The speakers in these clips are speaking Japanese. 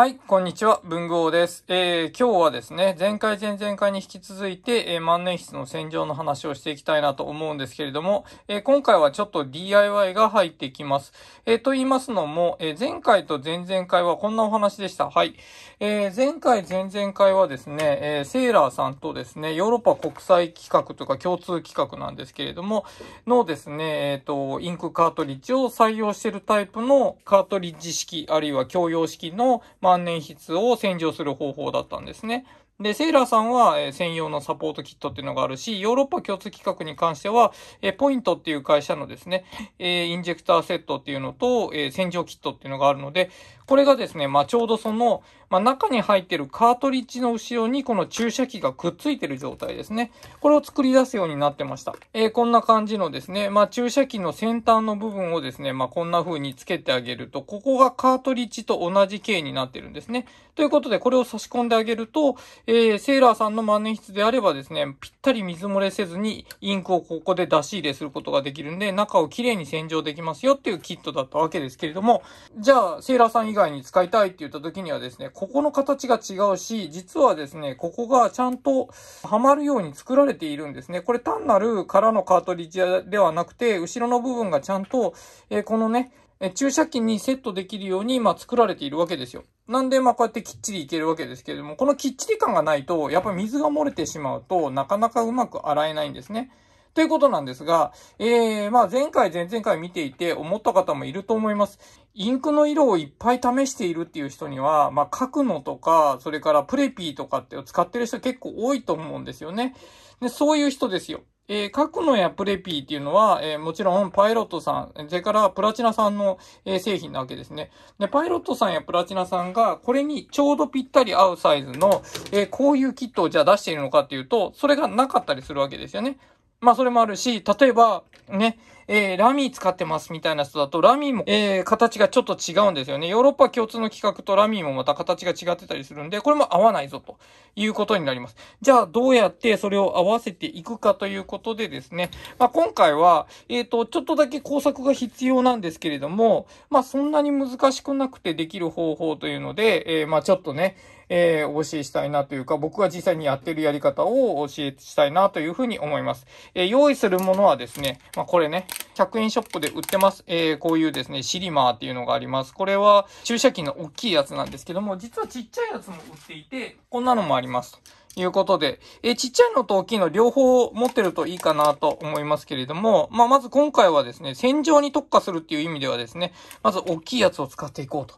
はい、こんにちは、文豪です。えー、今日はですね、前回前々回に引き続いて、えー、万年筆の洗浄の話をしていきたいなと思うんですけれども、えー、今回はちょっと DIY が入ってきます。えー、と言いますのも、え前回と前々回はこんなお話でした。はい。え前回前々回はですね、えセーラーさんとですね、ヨーロッパ国際企画とか共通企画なんですけれども、のですね、えっ、と、インクカートリッジを採用してるタイプのカートリッジ式、あるいは共用式の、まあ万年筆を洗浄する方法だったんですね。で、セイラーさんは専用のサポートキットっていうのがあるし、ヨーロッパ共通企画に関しては、えポイントっていう会社のですね、えインジェクターセットっていうのと、え洗浄キットっていうのがあるので、これがですね、まあ、ちょうどその、まあ、中に入ってるカートリッジの後ろにこの注射器がくっついてる状態ですね。これを作り出すようになってました。えー、こんな感じのですね、まあ、注射器の先端の部分をですね、まあ、こんな風につけてあげると、ここがカートリッジと同じ形になってるんですね。ということで、これを差し込んであげると、えー、セーラーさんの万年筆であればですね、ぴったり水漏れせずにインクをここで出し入れすることができるんで、中をきれいに洗浄できますよっていうキットだったわけですけれども、じゃあ、セーラーさん以外外に使いたいって言った時にはですね、ここの形が違うし、実はですね、ここがちゃんとはまるように作られているんですね。これ単なる空のカートリッジではなくて、後ろの部分がちゃんと、えこのね、注射器にセットできるように、まあ、作られているわけですよ。なんで、まあ、こうやってきっちりいけるわけですけれども、このきっちり感がないと、やっぱり水が漏れてしまうとなかなかうまく洗えないんですね。ということなんですが、えー、まあ前回、前々回見ていて思った方もいると思います。インクの色をいっぱい試しているっていう人には、まあ書くのとか、それからプレピーとかって使ってる人結構多いと思うんですよね。で、そういう人ですよ。えー、くのやプレピーっていうのは、えー、もちろんパイロットさん、それからプラチナさんの、えー、製品なわけですね。で、パイロットさんやプラチナさんが、これにちょうどぴったり合うサイズの、えー、こういうキットをじゃあ出しているのかっていうと、それがなかったりするわけですよね。まあそれもあるし、例えば、ね、えー、ラミー使ってますみたいな人だと、ラミーも、えー、形がちょっと違うんですよね。ヨーロッパ共通の企画とラミーもまた形が違ってたりするんで、これも合わないぞということになります。じゃあ、どうやってそれを合わせていくかということでですね、まあ、今回は、えっ、ー、と、ちょっとだけ工作が必要なんですけれども、まあ、そんなに難しくなくてできる方法というので、えー、まあ、ちょっとね、えー、お教えしたいなというか、僕が実際にやってるやり方をお教えしたいなというふうに思います。えー、用意するものはですね、まあ、これね、100円ショップで売ってます。えー、こういうですね、シリマーっていうのがあります。これは注射器の大きいやつなんですけども、実はちっちゃいやつも売っていて、こんなのもあります。ということで、えー、ちっちゃいのと大きいの両方持ってるといいかなと思いますけれども、まあ、まず今回はですね、戦場に特化するっていう意味ではですね、まず大きいやつを使っていこうと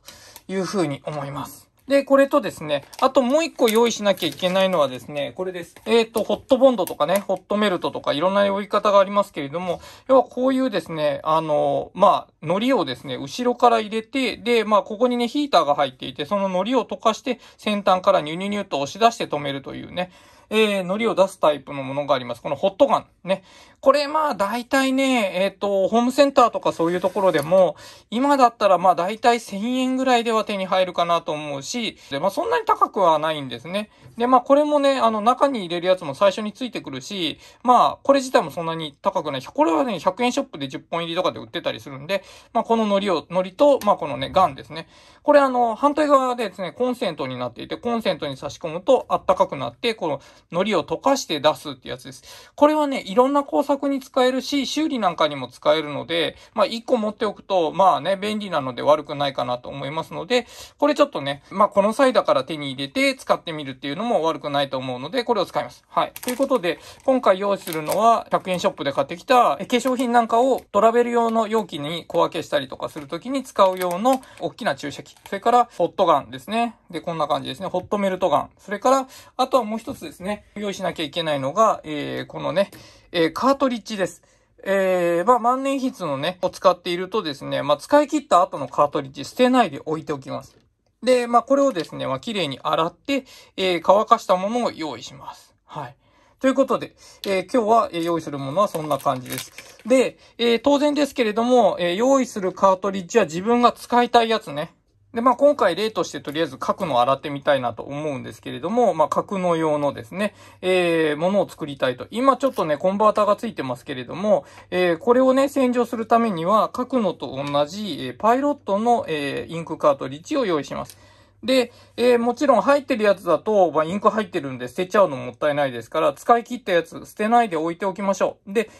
いうふうに思います。で、これとですね、あともう一個用意しなきゃいけないのはですね、これです。えっ、ー、と、ホットボンドとかね、ホットメルトとかいろんな呼び方がありますけれども、要はこういうですね、あの、まあ、糊をですね、後ろから入れて、で、まあ、ここにね、ヒーターが入っていて、その糊を溶かして、先端からニュニュニュと押し出して止めるというね、えー、糊を出すタイプのものがあります。このホットガン。ね。これ、まあ、大体ね、えっ、ー、と、ホームセンターとかそういうところでも、今だったら、まあ、大体1000円ぐらいでは手に入るかなと思うし、で、まあ、そんなに高くはないんですね。で、まあ、これもね、あの、中に入れるやつも最初についてくるし、まあ、これ自体もそんなに高くない。これはね、100円ショップで10本入りとかで売ってたりするんで、まあ、この糊を、糊と、まあ、このね、ガンですね。これあの、反対側でですね、コンセントになっていて、コンセントに差し込むとあったかくなって、この糊を溶かして出すってやつです。これはね、いろんな工作に使えるし、修理なんかにも使えるので、まあ、1個持っておくと、まあね、便利なので悪くないかなと思いますので、これちょっとね、ままあ、この際だから手に入れて使ってみるっていうのも悪くないと思うので、これを使います。はい。ということで、今回用意するのは、100円ショップで買ってきた、化粧品なんかをトラベル用の容器に小分けしたりとかするときに使う用の大きな注射器。それから、ホットガンですね。で、こんな感じですね。ホットメルトガン。それから、あとはもう一つですね、用意しなきゃいけないのが、えー、このね、えー、カートリッジです。えー、まあ、万年筆のね、を使っているとですね、まあ、使い切った後のカートリッジ捨てないで置いておきます。で、まあ、これをですね、まあ、綺麗に洗って、えー、乾かしたものを用意します。はい。ということで、えー、今日は、え用意するものはそんな感じです。で、えー、当然ですけれども、え用意するカートリッジは自分が使いたいやつね。で、まあ、今回例としてとりあえず核の洗ってみたいなと思うんですけれども、まあ、くの用のですね、えー、ものを作りたいと。今ちょっとね、コンバーターがついてますけれども、えー、これをね、洗浄するためには、くのと同じ、えー、パイロットの、えー、インクカートリッジを用意します。で、えー、もちろん入ってるやつだと、まあ、インク入ってるんで捨てちゃうのもったいないですから、使い切ったやつ捨てないで置いておきましょう。で、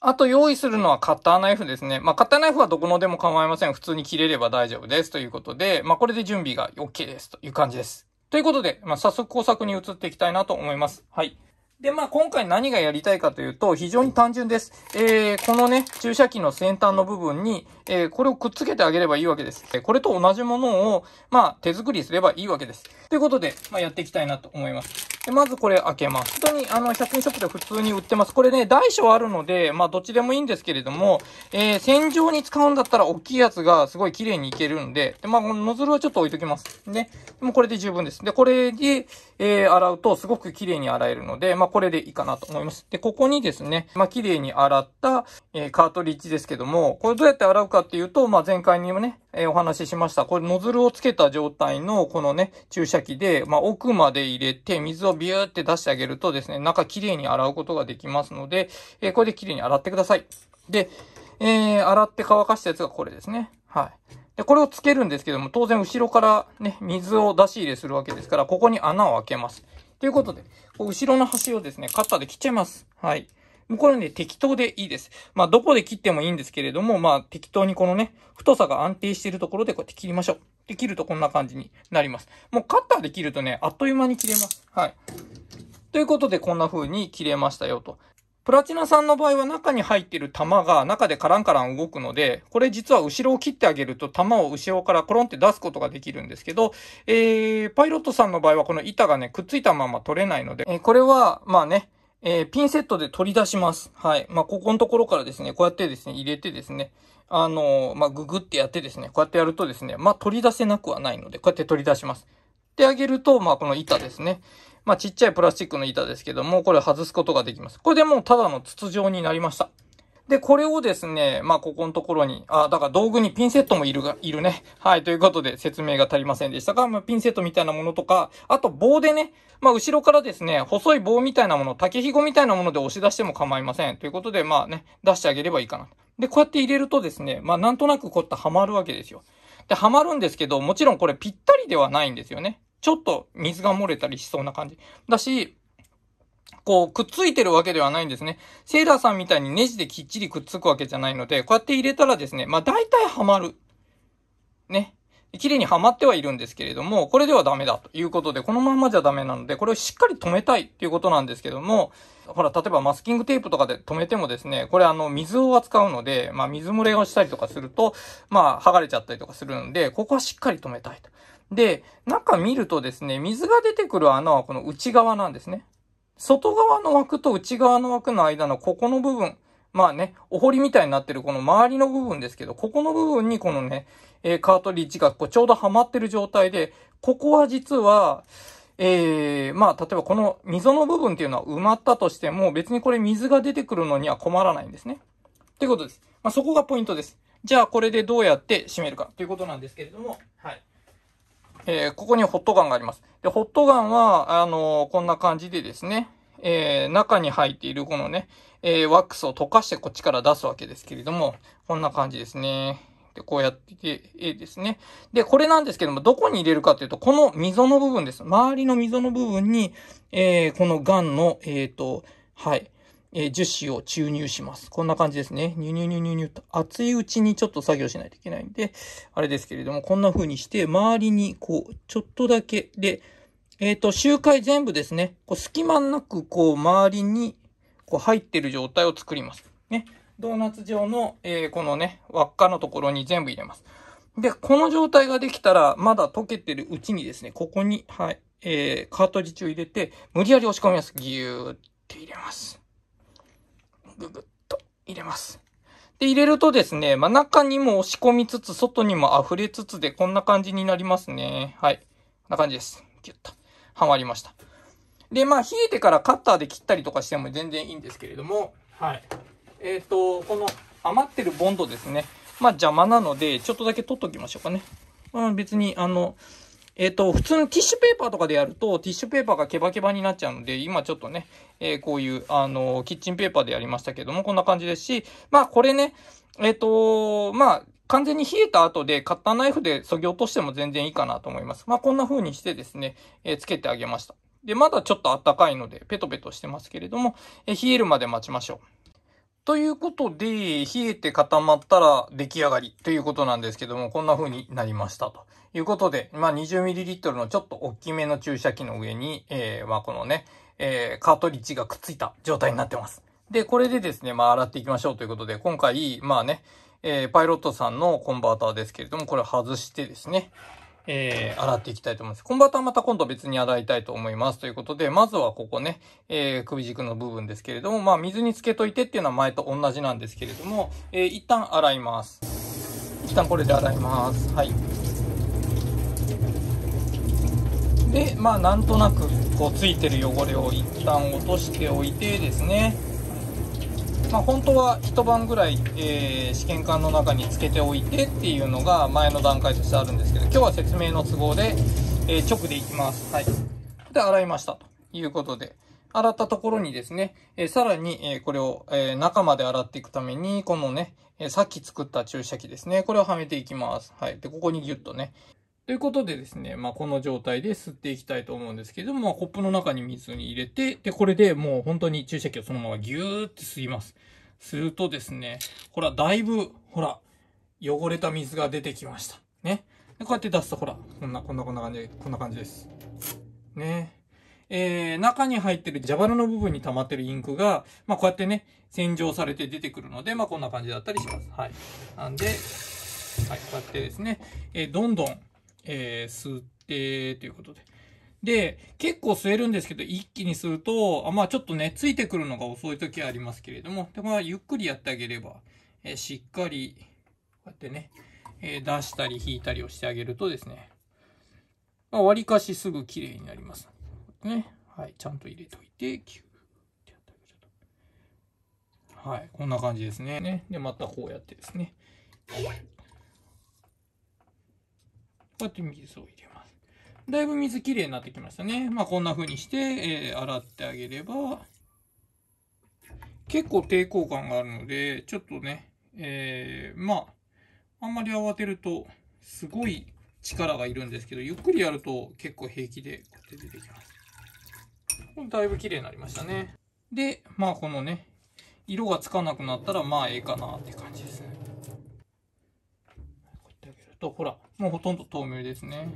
あと用意するのはカッターナイフですね。まあ、カッターナイフはどこのでも構いません。普通に切れれば大丈夫です。ということで、まあ、これで準備が OK です。という感じです。ということで、まあ、早速工作に移っていきたいなと思います。はい。で、まあ、今回何がやりたいかというと、非常に単純です。えー、このね、注射器の先端の部分に、えー、これをくっつけてあげればいいわけです。えこれと同じものを、まあ、手作りすればいいわけです。ということで、まあ、やっていきたいなと思います。で、まずこれ開けます。本当に、あの、100均ショップで普通に売ってます。これね、大小あるので、まあ、どっちでもいいんですけれども、えー、洗浄に使うんだったら大きいやつがすごい綺麗にいけるんで、で、まあ、このノズルはちょっと置いときます。ね。もうこれで十分です。で、これで、えー、洗うとすごく綺麗に洗えるので、まあこれでいいかなと思います。で、ここにですね、まあ、綺麗に洗った、えー、カートリッジですけども、これどうやって洗うかっていうと、まあ、前回にもね、えー、お話ししました。これ、ノズルをつけた状態の、このね、注射器で、まあ、奥まで入れて、水をビューって出してあげるとですね、中綺麗に洗うことができますので、えー、これで綺麗に洗ってください。で、えー、洗って乾かしたやつがこれですね。はい。で、これをつけるんですけども、当然後ろからね、水を出し入れするわけですから、ここに穴を開けます。ということで、後ろの端をですね、カッターで切っちゃいます。はい。もうこれね、適当でいいです。まあ、どこで切ってもいいんですけれども、まあ、適当にこのね、太さが安定しているところでこうやって切りましょう。で、切るとこんな感じになります。もうカッターで切るとね、あっという間に切れます。はい。ということで、こんな風に切れましたよと。プラチナさんの場合は中に入ってる玉が中でカランカラン動くので、これ実は後ろを切ってあげると玉を後ろからコロンって出すことができるんですけど、えー、パイロットさんの場合はこの板がね、くっついたまま取れないので、えー、これは、まあね、えー、ピンセットで取り出します。はい。まあ、ここのところからですね、こうやってですね、入れてですね、あのー、まあ、ググってやってですね、こうやってやるとですね、まあ、取り出せなくはないので、こうやって取り出します。ってあげると、まあ、この板ですね。まあ、ちっちゃいプラスチックの板ですけども、これ外すことができます。これでもうただの筒状になりました。で、これをですね、まあ、ここのところに、あ、だから道具にピンセットもいるが、いるね。はい、ということで説明が足りませんでしたが、まあ、ピンセットみたいなものとか、あと棒でね、まあ、後ろからですね、細い棒みたいなもの、竹ひごみたいなもので押し出しても構いません。ということで、まあね、出してあげればいいかな。で、こうやって入れるとですね、まあ、なんとなくこうやってはまるわけですよ。で、はまるんですけど、もちろんこれぴったりではないんですよね。ちょっと水が漏れたりしそうな感じ。だし、こう、くっついてるわけではないんですね。セーラーさんみたいにネジできっちりくっつくわけじゃないので、こうやって入れたらですね、まあ大体はまる。ね。綺麗にはまってはいるんですけれども、これではダメだということで、このまんまじゃダメなので、これをしっかり止めたいっていうことなんですけども、ほら、例えばマスキングテープとかで止めてもですね、これあの、水を扱うので、まあ水漏れをしたりとかすると、まあ剥がれちゃったりとかするんで、ここはしっかり止めたいと。で、中見るとですね、水が出てくる穴はこの内側なんですね。外側の枠と内側の枠の間のここの部分。まあね、お堀みたいになってるこの周りの部分ですけど、ここの部分にこのね、えー、カートリッジがこうちょうどはまってる状態で、ここは実は、ええー、まあ、例えばこの溝の部分っていうのは埋まったとしても、別にこれ水が出てくるのには困らないんですね。ってことです。まあ、そこがポイントです。じゃあ、これでどうやって締めるかということなんですけれども、はい。えー、ここにホットガンがあります。で、ホットガンは、あのー、こんな感じでですね、えー、中に入っているこのね、えワックスを溶かしてこっちから出すわけですけれども、こんな感じですね。で、こうやって、えですね。で、これなんですけども、どこに入れるかというと、この溝の部分です。周りの溝の部分に、えこのガンの、えっ、と、はい。え樹脂を注入します。こんな感じですね。ニュニュニュニュニュと熱いうちにちょっと作業しないといけないんで、あれですけれども、こんな風にして周りにこう、ちょっとだけで、えっ、ー、と、周回全部ですね、こう隙間なくこう周りにこう入ってる状態を作ります。ね。ドーナツ状の、えー、このね、輪っかのところに全部入れます。で、この状態ができたら、まだ溶けてるうちにですね、ここに、はい、えー、カートリッジを入れて、無理やり押し込みます。ぎゅーって入れます。ググッと入れます。で、入れるとですね、まあ、中にも押し込みつつ、外にも溢れつつで、こんな感じになりますね。はい。こんな感じです。キュッと。はまりました。で、まあ、冷えてからカッターで切ったりとかしても全然いいんですけれども、はい。えっ、ー、と、この余ってるボンドですね。まあ、邪魔なので、ちょっとだけ取っときましょうかね。うん、別に、あの、えっ、ー、と、普通のティッシュペーパーとかでやると、ティッシュペーパーがケバケバになっちゃうので、今ちょっとね、えー、こういう、あの、キッチンペーパーでやりましたけども、こんな感じですし、まあ、これね、えっ、ー、と、まあ、完全に冷えた後でカッターナイフで削ぎ落としても全然いいかなと思います。まあ、こんな風にしてですね、えー、つけてあげました。で、まだちょっと暖かいので、ペトペトしてますけれども、えー、冷えるまで待ちましょう。ということで、冷えて固まったら出来上がりということなんですけども、こんな風になりましたと。いうことで、まあ、20ml のちょっと大きめの注射器の上に、えー、まあ、このね、えー、カートリッジがくっついた状態になってます。で、これでですね、まあ、洗っていきましょうということで、今回、まあね、えー、パイロットさんのコンバーターですけれども、これ外してですね、えー、洗っていきたいと思います。コンバーターまた今度別に洗いたいと思いますということで、まずはここね、えー、首軸の部分ですけれども、まあ水につけといてっていうのは前と同じなんですけれども、えー、一旦洗います。一旦これで洗います。はい。でまあなんとなくこうついてる汚れを一旦落としておいてですねまあ、本当は一晩ぐらい、えー、試験管の中につけておいてっていうのが前の段階としてあるんですけど今日は説明の都合で、えー、直でいきます。はい、で洗いましたということで洗ったところにですね、えー、さらに、えこれを、え中まで洗っていくためにこのね、えさっき作った注射器ですねこれをはめていきます。はい、でここにギュッとねということでですね、まあ、この状態で吸っていきたいと思うんですけども、まあ、コップの中に水に入れて、で、これでもう本当に注射器をそのままギューって吸います。するとですね、ほら、だいぶ、ほら、汚れた水が出てきました。ね。でこうやって出すと、ほら、こんな、こんな、こんな感じ、こんな感じです。ね。えー、中に入ってる蛇腹の部分に溜まってるインクが、まあ、こうやってね、洗浄されて出てくるので、まあ、こんな感じだったりします。はい。なんで、はい、こうやってですね、えー、どんどん、えー、吸ってということで。で、結構吸えるんですけど、一気に吸うと、あまあちょっとね、ついてくるのが遅い時はありますけれども、でまあ、ゆっくりやってあげれば、えー、しっかり、こうやってね、えー、出したり引いたりをしてあげるとですね、まあ、割かしすぐ綺麗になります。ね。はい、ちゃんと入れといて、キュってやってあげると。はい、こんな感じですね。ねで、またこうやってですね。こうやって水を入れます。だいぶ水きれいになってきましたね。まあ、こんな風にして、えー、洗ってあげれば、結構抵抗感があるので、ちょっとね、えー、まあ、あんまり慌てると、すごい力がいるんですけど、ゆっくりやると結構平気で、こうやって出てきます。だいぶ綺麗になりましたね。で、まあ、このね、色がつかなくなったら、まあ、ええかなって感じですね。こうやってあげると、ほら、もうほとんど透明ですね。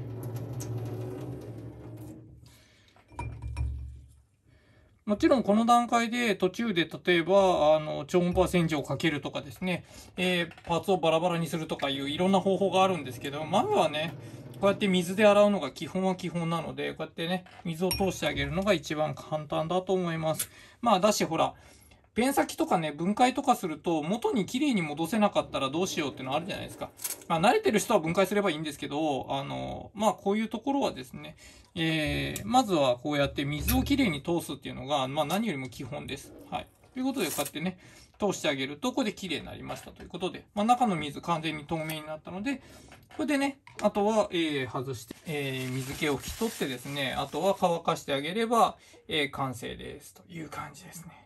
もちろんこの段階で途中で例えば、あの、超音波洗浄をかけるとかですね、えー、パーツをバラバラにするとかいういろんな方法があるんですけど、まずはね、こうやって水で洗うのが基本は基本なので、こうやってね、水を通してあげるのが一番簡単だと思います。まあ、だしほら、ペン先とかね、分解とかすると、元に綺麗に戻せなかったらどうしようってのあるじゃないですか。まあ、慣れてる人は分解すればいいんですけど、あの、まあ、こういうところはですね、えー、まずはこうやって水をきれいに通すっていうのが、まあ、何よりも基本です。はい。ということで、こうやってね、通してあげると、ここで綺麗になりましたということで、まあ、中の水完全に透明になったので、これでね、あとは、えー、外して、えー、水気を拭き取ってですね、あとは乾かしてあげれば、えー、完成ですという感じですね。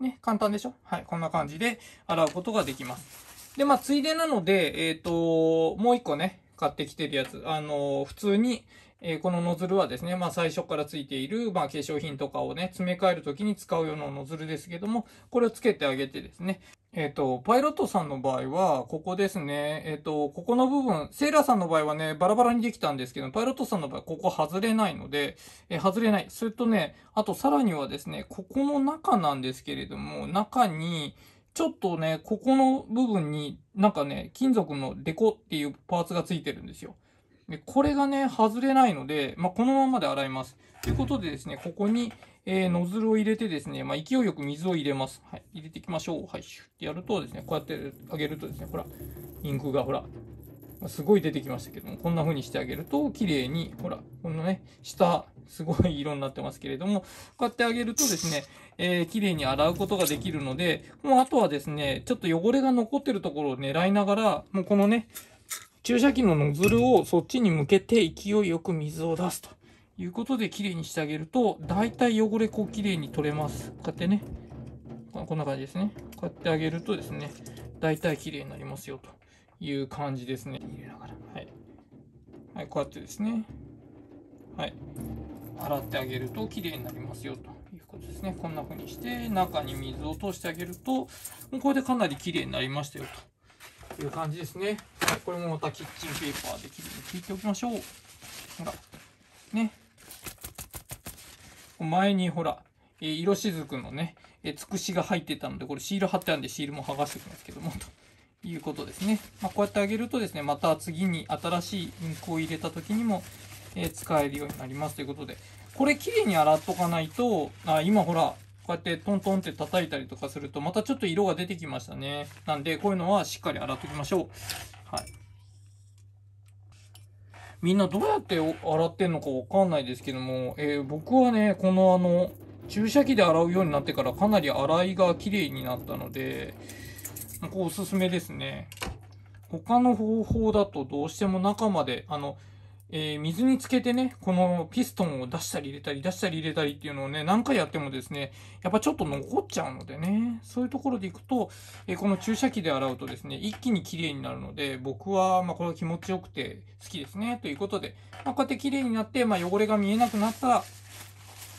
ね、簡単でしょはい、こんな感じで洗うことができます。で、まあ、ついでなので、えっ、ー、と、もう一個ね、買ってきてるやつ、あのー、普通に、えー、このノズルはですね、まあ、最初からついている、まあ、化粧品とかをね、詰め替えるときに使うようなノズルですけども、これをつけてあげてですね、えっ、と、パイロットさんの場合は、ここですね。えっ、と、ここの部分、セーラーさんの場合はね、バラバラにできたんですけど、パイロットさんの場合、ここ外れないので、え外れない。それとね、あとさらにはですね、ここの中なんですけれども、中に、ちょっとね、ここの部分になんかね、金属のデコっていうパーツがついてるんですよ。で、これがね、外れないので、まあ、このままで洗います。ということでですね、ここに、えー、ノズルを入れてですね、まあ、勢いよく水を入れます。はい。入れていきましょう。はい。シュッてやるとですね、こうやってあげるとですね、ほら、インクがほら、すごい出てきましたけども、こんな風にしてあげると、綺麗に、ほら、このね、下、すごい色になってますけれども、こうやってあげるとですね、えー、綺麗に洗うことができるので、もうあとはですね、ちょっと汚れが残ってるところを狙いながら、もうこのね、注射器のノズルをそっちに向けて勢いよく水を出すと。いうことで綺麗にしてあげると、だいたい汚れこう綺麗に取れます。こうやってね、こんな感じですね。こうやってあげるとですね、だいたい綺麗になりますよという感じですね。入れながら。はい。はい、こうやってですね。はい。洗ってあげると綺麗になりますよということですね。こんな風にして、中に水を通してあげると、もうこれでかなり綺麗になりましたよという感じですね。これもまたキッチンペーパーで綺麗に切っておきましょう。ほら。ね。前にほら、えー、色しずくのね、えー、つくしが入ってたので、これシール貼ってあるんで、シールも剥がしておきますけども、ということですね。まあ、こうやってあげるとですね、また次に新しいインクを入れた時にも、え使えるようになりますということで、これ綺麗に洗っとかないと、あ今ほら、こうやってトントンって叩いたりとかすると、またちょっと色が出てきましたね。なんで、こういうのはしっかり洗っときましょう。はい。みんなどうやって洗ってんのかわかんないですけども、えー、僕はね、このあの、注射器で洗うようになってからかなり洗いが綺麗になったので、こうおすすめですね。他の方法だとどうしても中まで、あの、えー、水につけてね、このピストンを出したり入れたり、出したり入れたりっていうのをね、何回やってもですね、やっぱちょっと残っちゃうのでね、そういうところでいくと、えー、この注射器で洗うとですね、一気に綺麗になるので、僕は、まあ、これは気持ちよくて好きですね、ということで、まあ、こうやって綺麗になって、まあ、汚れが見えなくなったら、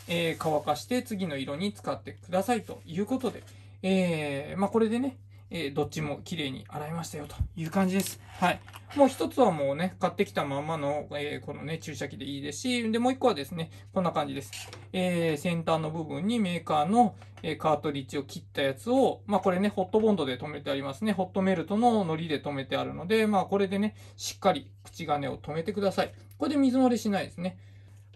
えー、乾かして次の色に使ってくださいということで、えー、まあ、これでね、えー、どっちも綺麗に洗いましたよという感じです。はい。もう一つはもうね、買ってきたままの、えー、このね、注射器でいいですし、で、もう一個はですね、こんな感じです。えー、先端の部分にメーカーの、えカートリッジを切ったやつを、まあこれね、ホットボンドで留めてありますね。ホットメルトの糊で留めてあるので、まあこれでね、しっかり口金を留めてください。これで水漏れしないですね。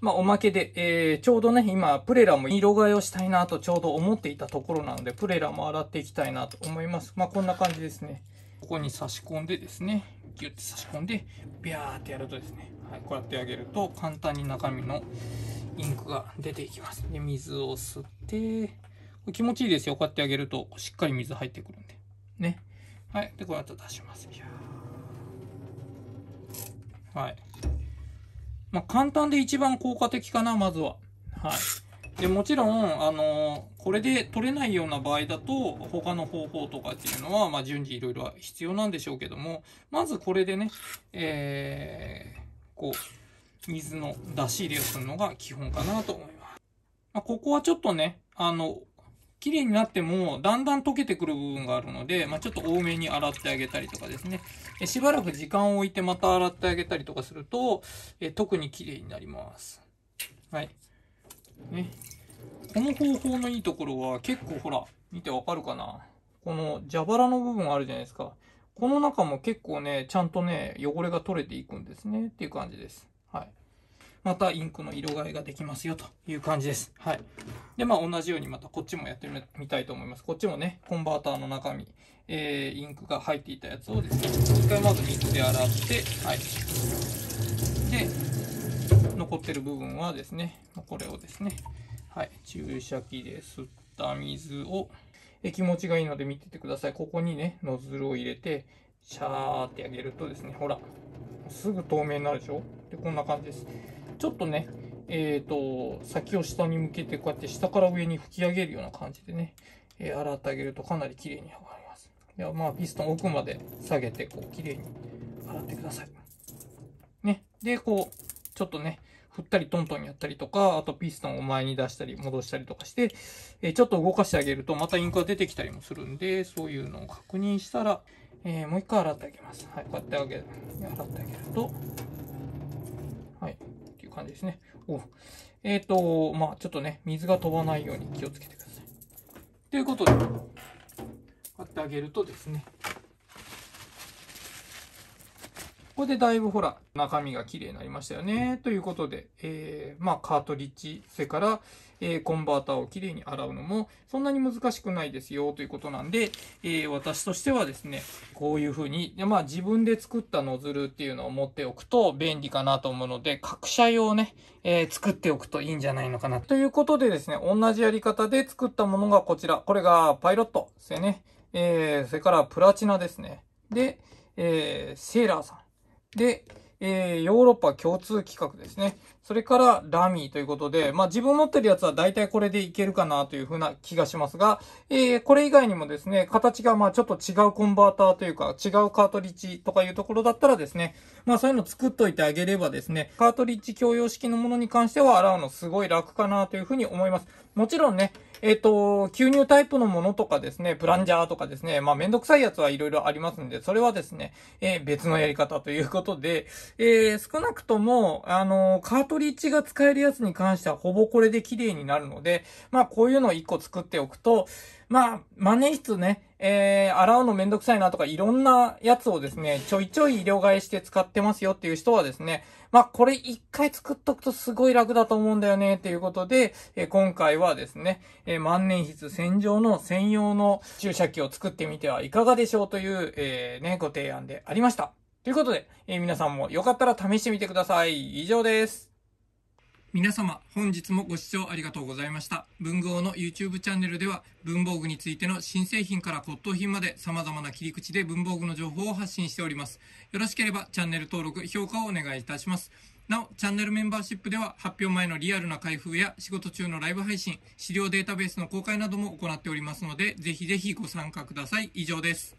まあ、おまけで、えー、ちょうどね、今、プレラも色替えをしたいなとちょうど思っていたところなので、プレラも洗っていきたいなと思います。まあ、こんな感じですね。ここに差し込んでですね、ギュッて差し込んで、ビャーってやるとですね、はい、こうやってあげると、簡単に中身のインクが出ていきます。で、水を吸って、これ気持ちいいですよ。こうやってあげると、しっかり水入ってくるんで。ね。はい。で、こうやって出します。はい。まあ、簡単で一番効果的かな、まずは。はい。で、もちろん、あのー、これで取れないような場合だと、他の方法とかっていうのは、まあ、順次いろいろ必要なんでしょうけども、まずこれでね、えー、こう、水の出し入れをするのが基本かなと思います。まあ、ここはちょっとね、あの、綺麗になっても、だんだん溶けてくる部分があるので、まあ、ちょっと多めに洗ってあげたりとかですね。えしばらく時間を置いてまた洗ってあげたりとかすると、え特に綺麗になります。はい。ね。この方法のいいところは、結構ほら、見てわかるかなこの蛇腹の部分あるじゃないですか。この中も結構ね、ちゃんとね、汚れが取れていくんですね。っていう感じです。はい。またインクの色替えができますよという感じです。はい。で、まあ同じようにまたこっちもやってみたいと思います。こっちもね、コンバーターの中身、えー、インクが入っていたやつをですね、一回まず水で洗って、はい。で、残ってる部分はですね、これをですね、はい、注射器で吸った水を、え気持ちがいいので見ててください。ここにね、ノズルを入れて、シャーってあげるとですね、ほら、すぐ透明になるでしょで、こんな感じです。ちょっとね、えっ、ー、と、先を下に向けて、こうやって下から上に吹き上げるような感じでね、えー、洗ってあげるとかなり綺麗に剥がれます。では、まあ、ピストン奥まで下げて、こう、綺麗に洗ってください。ね。で、こう、ちょっとね、振ったりトントンやったりとか、あとピストンを前に出したり戻したりとかして、えー、ちょっと動かしてあげるとまたインクが出てきたりもするんで、そういうのを確認したら、えー、もう一回洗ってあげます。はい、こうやってあげる。洗ってあげると、はい、感じですね。おえっ、ー、と、まあちょっとね、水が飛ばないように気をつけてください。ということで、買ってあげるとですね、これでだいぶほら、中身が綺麗になりましたよね。ということで、えー、まあ、カートリッジ、それから、えー、コンバーターを綺麗に洗うのも、そんなに難しくないですよ、ということなんで、えー、私としてはですね、こういうふうに、まあ、自分で作ったノズルっていうのを持っておくと便利かなと思うので、各社用ね、えー、作っておくといいんじゃないのかな。ということでですね、同じやり方で作ったものがこちら。これが、パイロットですよね。えー、それから、プラチナですね。で、えー、セーラーさん。で、えー、ヨーロッパ共通企画ですね。それからラミーということで、まあ自分持ってるやつは大体これでいけるかなというふうな気がしますが、えー、これ以外にもですね、形がまあちょっと違うコンバーターというか、違うカートリッジとかいうところだったらですね、まあそういうの作っといてあげればですね、カートリッジ共用式のものに関しては洗うのすごい楽かなというふうに思います。もちろんね、えっ、ー、と、吸入タイプのものとかですね、プランジャーとかですね、まあ、めんどくさいやつはいろいろありますんで、それはですね、えー、別のやり方ということで、えー、少なくとも、あのカートリッジが使えるやつに関しては、ほぼこれで綺麗になるので、まあ、こういうのを1個作っておくと、まあ、万年筆ね、えー、洗うのめんどくさいなとか、いろんなやつをですね、ちょいちょい色替えして使ってますよっていう人はですね、まあ、これ一回作っとくとすごい楽だと思うんだよね、っていうことで、えー、今回はですね、えー、万年筆洗浄の専用の注射器を作ってみてはいかがでしょうという、えー、ね、ご提案でありました。ということで、えー、皆さんもよかったら試してみてください。以上です。皆様、本日もご視聴ありがとうございました。文具王の YouTube チャンネルでは、文房具についての新製品から骨董品まで様々な切り口で文房具の情報を発信しております。よろしければチャンネル登録、評価をお願いいたします。なお、チャンネルメンバーシップでは、発表前のリアルな開封や仕事中のライブ配信、資料データベースの公開なども行っておりますので、ぜひぜひご参加ください。以上です。